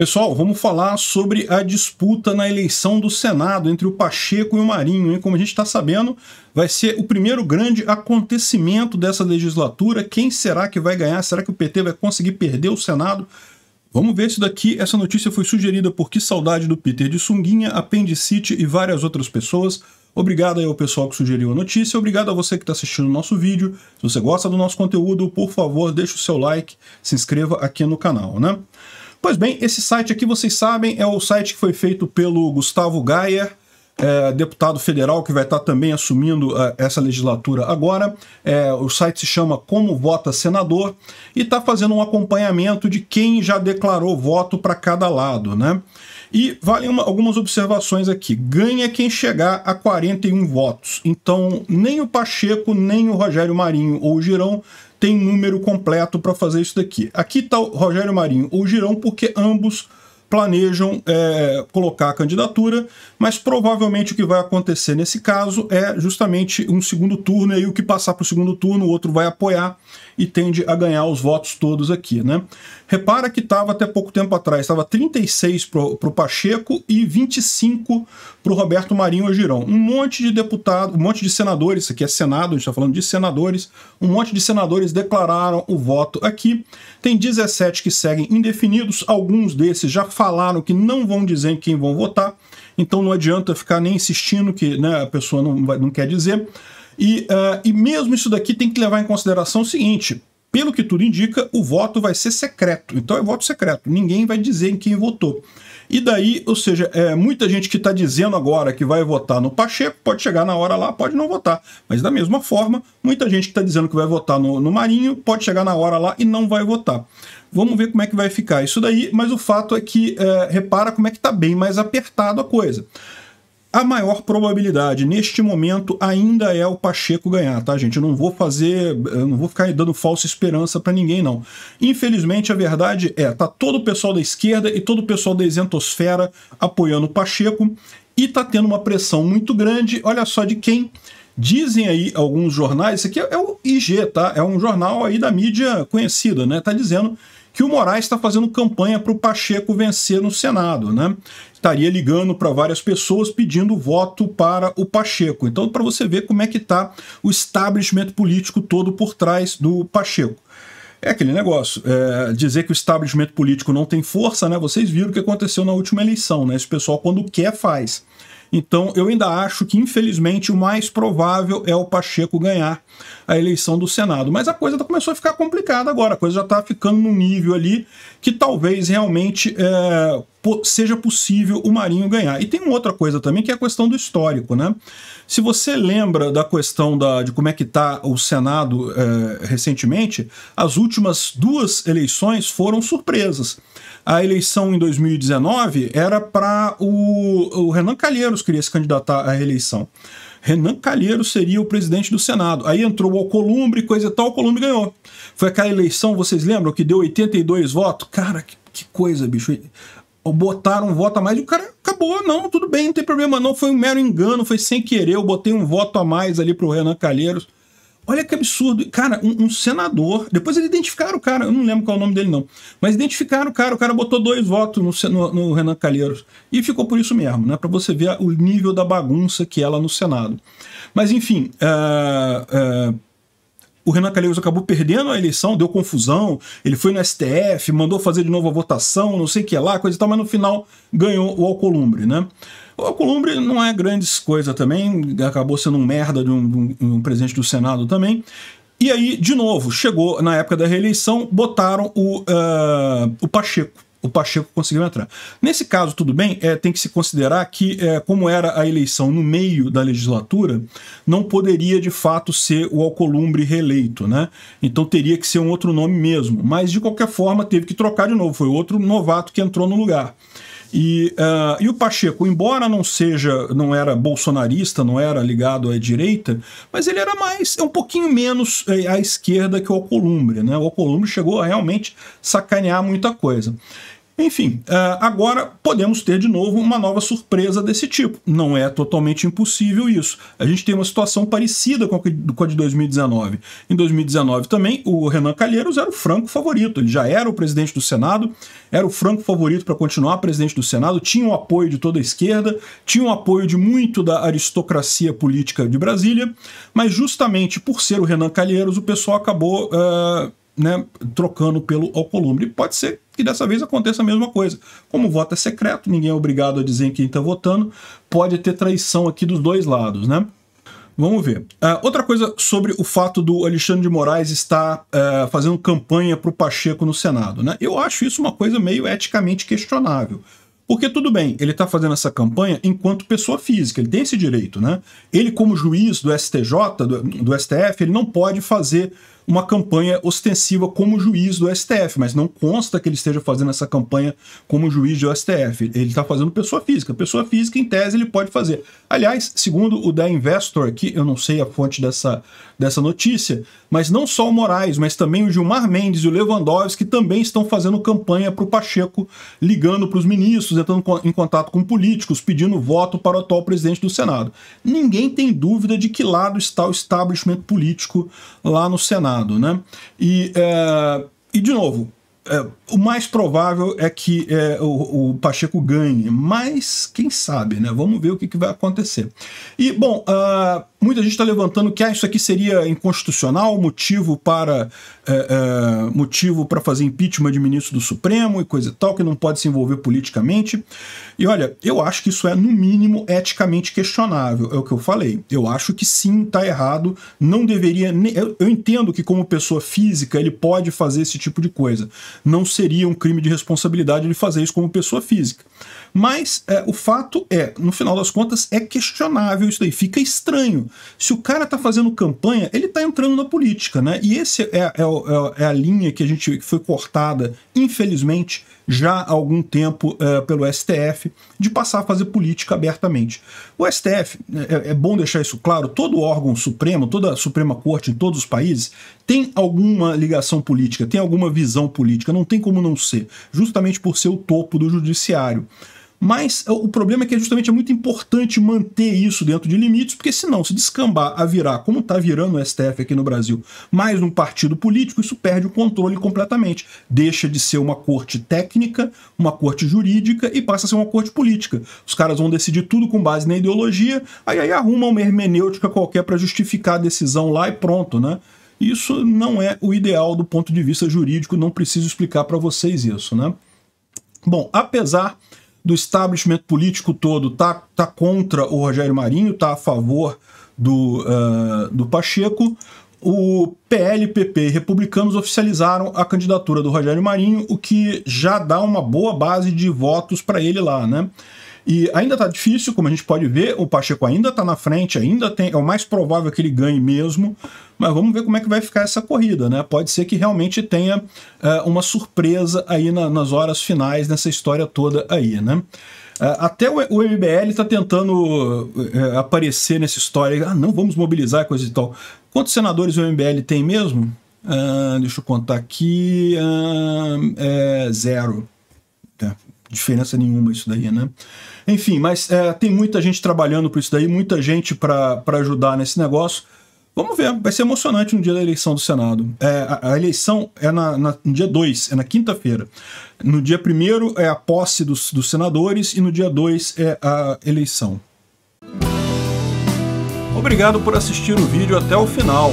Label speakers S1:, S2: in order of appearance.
S1: Pessoal, vamos falar sobre a disputa na eleição do Senado entre o Pacheco e o Marinho. Como a gente está sabendo, vai ser o primeiro grande acontecimento dessa legislatura. Quem será que vai ganhar? Será que o PT vai conseguir perder o Senado? Vamos ver isso daqui. Essa notícia foi sugerida por Que Saudade do Peter de Sunguinha, Apendicite e várias outras pessoas. Obrigado aí ao pessoal que sugeriu a notícia, obrigado a você que está assistindo o nosso vídeo. Se você gosta do nosso conteúdo, por favor, deixe o seu like, se inscreva aqui no canal, né? Pois bem, esse site aqui, vocês sabem, é o site que foi feito pelo Gustavo Gaia, é, deputado federal que vai estar também assumindo uh, essa legislatura agora. É, o site se chama Como Vota Senador e está fazendo um acompanhamento de quem já declarou voto para cada lado, né? E valem uma, algumas observações aqui. Ganha quem chegar a 41 votos. Então, nem o Pacheco, nem o Rogério Marinho ou o Girão tem número completo para fazer isso daqui. Aqui está o Rogério Marinho ou Girão, porque ambos planejam é, colocar a candidatura, mas provavelmente o que vai acontecer nesse caso é justamente um segundo turno, e aí o que passar para o segundo turno, o outro vai apoiar e tende a ganhar os votos todos aqui. Né? Repara que estava até pouco tempo atrás, estava 36 para o Pacheco e 25 para o Roberto Marinho Agirão. Um monte de deputados, um monte de senadores, isso aqui é Senado, a gente está falando de senadores, um monte de senadores declararam o voto aqui. Tem 17 que seguem indefinidos, alguns desses já falaram que não vão dizer quem vão votar, então não adianta ficar nem insistindo que né, a pessoa não, vai, não quer dizer. E, uh, e mesmo isso daqui tem que levar em consideração o seguinte: pelo que tudo indica, o voto vai ser secreto. Então é voto secreto. Ninguém vai dizer em quem votou. E daí, ou seja, é, muita gente que está dizendo agora que vai votar no Pacheco pode chegar na hora lá, pode não votar. Mas da mesma forma, muita gente que está dizendo que vai votar no, no Marinho pode chegar na hora lá e não vai votar. Vamos ver como é que vai ficar isso daí, mas o fato é que é, repara como é que está bem mais apertado a coisa. A maior probabilidade neste momento ainda é o Pacheco ganhar, tá, gente? Eu não vou fazer, não vou ficar dando falsa esperança para ninguém, não. Infelizmente, a verdade é, tá todo o pessoal da esquerda e todo o pessoal da isentosfera apoiando o Pacheco e tá tendo uma pressão muito grande. Olha só de quem dizem aí alguns jornais, isso aqui é, é o IG, tá? É um jornal aí da mídia conhecida, né? Tá dizendo que o Moraes está fazendo campanha para o Pacheco vencer no Senado, né? Estaria ligando para várias pessoas pedindo voto para o Pacheco. Então, para você ver como é que está o establishment político todo por trás do Pacheco. É aquele negócio, é, dizer que o establishment político não tem força, né? Vocês viram o que aconteceu na última eleição, né? Esse pessoal, quando quer, faz. Então, eu ainda acho que, infelizmente, o mais provável é o Pacheco ganhar a eleição do Senado. Mas a coisa tá, começou a ficar complicada agora, a coisa já está ficando num nível ali que talvez realmente é, seja possível o Marinho ganhar. E tem uma outra coisa também que é a questão do histórico, né? Se você lembra da questão da, de como é que está o Senado é, recentemente, as últimas duas eleições foram surpresas. A eleição em 2019 era para o, o Renan Calheiros queria se candidatar à reeleição. Renan Calheiro seria o presidente do Senado. Aí entrou o Alcolumbre, coisa e tal, o Alcolumbre ganhou. Foi aquela eleição, vocês lembram, que deu 82 votos? Cara, que, que coisa, bicho botaram um voto a mais e o cara acabou, não, tudo bem, não tem problema não, foi um mero engano, foi sem querer, eu botei um voto a mais ali pro Renan Calheiros. Olha que absurdo. Cara, um, um senador, depois eles identificaram o cara, eu não lembro qual é o nome dele não, mas identificaram o cara, o cara botou dois votos no, no, no Renan Calheiros. E ficou por isso mesmo, né, para você ver o nível da bagunça que é lá no Senado. Mas enfim, uh, uh o Renan Calheiros acabou perdendo a eleição, deu confusão, ele foi no STF, mandou fazer de novo a votação, não sei o que lá, coisa e tal, mas no final ganhou o Alcolumbre, né? O Alcolumbre não é grandes coisa também, acabou sendo um merda de um, um presidente do Senado também. E aí, de novo, chegou na época da reeleição, botaram o, uh, o Pacheco o Pacheco conseguiu entrar. Nesse caso, tudo bem, é, tem que se considerar que, é, como era a eleição no meio da legislatura, não poderia de fato ser o Alcolumbre reeleito, né? Então teria que ser um outro nome mesmo. Mas, de qualquer forma, teve que trocar de novo, foi outro novato que entrou no lugar. E, uh, e o Pacheco, embora não seja, não era bolsonarista, não era ligado à direita, mas ele era mais, é um pouquinho menos eh, à esquerda que o Alcolumbre. Né? O Alcolumbre chegou a realmente sacanear muita coisa. Enfim, eh, agora podemos ter de novo uma nova surpresa desse tipo. Não é totalmente impossível isso. A gente tem uma situação parecida com a de 2019. Em 2019 também, o Renan Calheiros era o franco favorito. Ele já era o presidente do Senado, era o franco favorito para continuar presidente do Senado, tinha o apoio de toda a esquerda, tinha o apoio de muito da aristocracia política de Brasília, mas justamente por ser o Renan Calheiros, o pessoal acabou. Uh, né, trocando pelo Alcolumbre. Pode ser que dessa vez aconteça a mesma coisa. Como o voto é secreto, ninguém é obrigado a dizer quem está votando, pode ter traição aqui dos dois lados, né? Vamos ver. Uh, outra coisa sobre o fato do Alexandre de Moraes estar uh, fazendo campanha para o Pacheco no Senado. Né? Eu acho isso uma coisa meio eticamente questionável. Porque tudo bem, ele está fazendo essa campanha enquanto pessoa física, ele tem esse direito, né? Ele, como juiz do STJ, do, do STF, ele não pode fazer uma campanha ostensiva como juiz do STF, mas não consta que ele esteja fazendo essa campanha como juiz do STF. Ele está fazendo pessoa física. Pessoa física, em tese, ele pode fazer. Aliás, segundo o da Investor, que eu não sei a fonte dessa, dessa notícia, mas não só o Moraes, mas também o Gilmar Mendes e o Lewandowski também estão fazendo campanha para o Pacheco, ligando para os ministros, entrando em contato com políticos, pedindo voto para o atual presidente do Senado. Ninguém tem dúvida de que lado está o establishment político lá no Senado né? E, é, e de novo, é, o mais provável é que é, o, o, Pacheco ganhe, mas quem sabe, né? Vamos ver o que, que vai acontecer. E, bom, uh, muita gente está levantando que ah, isso aqui seria inconstitucional, motivo para uh, uh, motivo para fazer impeachment de ministro do Supremo e coisa e tal, que não pode se envolver politicamente. E olha, eu acho que isso é, no mínimo, eticamente questionável, é o que eu falei. Eu acho que sim, está errado, não deveria. Eu, eu entendo que, como pessoa física, ele pode fazer esse tipo de coisa não seria um crime de responsabilidade ele fazer isso como pessoa física. Mas é, o fato é, no final das contas, é questionável isso daí. Fica estranho. Se o cara tá fazendo campanha, ele tá entrando na política, né? E essa é, é, é, é, a linha que a gente que foi cortada, infelizmente, já há algum tempo é, pelo STF, de passar a fazer política abertamente. O STF, é, é, bom deixar isso claro, todo órgão supremo, toda a Suprema Corte em todos os países, tem alguma ligação política, tem alguma visão política jurídica, não tem como não ser, justamente por ser o topo do judiciário. Mas é, o problema é que é justamente é muito importante manter isso dentro de limites, porque senão se descambar a virar, como está virando o STF aqui no Brasil, mais um partido político, isso perde o controle completamente. Deixa de ser uma corte técnica, uma corte jurídica e passa a ser uma corte política. Os caras vão decidir tudo com base na ideologia, aí, aí arruma uma hermenêutica qualquer para justificar a decisão lá e pronto, né? Isso não é o ideal do ponto de vista jurídico, não preciso explicar para vocês isso, né? Bom, apesar do establishment político todo tá, tá contra o Rogério Marinho, tá a favor do, uh, do Pacheco, o PL, PP e republicanos oficializaram a candidatura do Rogério Marinho, o que já dá uma boa base de votos para ele lá, né? E ainda está difícil, como a gente pode ver, o Pacheco ainda está na frente, ainda tem, é o mais provável que ele ganhe mesmo, mas vamos ver como é que vai ficar essa corrida, né? Pode ser que realmente tenha eh, uma surpresa aí na, nas horas finais, nessa história toda aí, né? Eh, até o, MBL está tentando eh, aparecer nessa história. Ah, não, vamos mobilizar, coisa e tal. Quantos senadores o MBL tem mesmo? Ah, deixa eu contar aqui. Ah, é zero. Tá diferença nenhuma isso daí, né? Enfim, mas é, tem muita gente trabalhando por isso daí, muita gente para ajudar nesse negócio. Vamos ver, vai ser emocionante no dia da eleição do Senado. É, a, a, eleição é na, na no dia 2, é na quinta-feira. No dia 1 é a posse dos, dos senadores e no dia 2 é a eleição. Obrigado por assistir o vídeo até o final.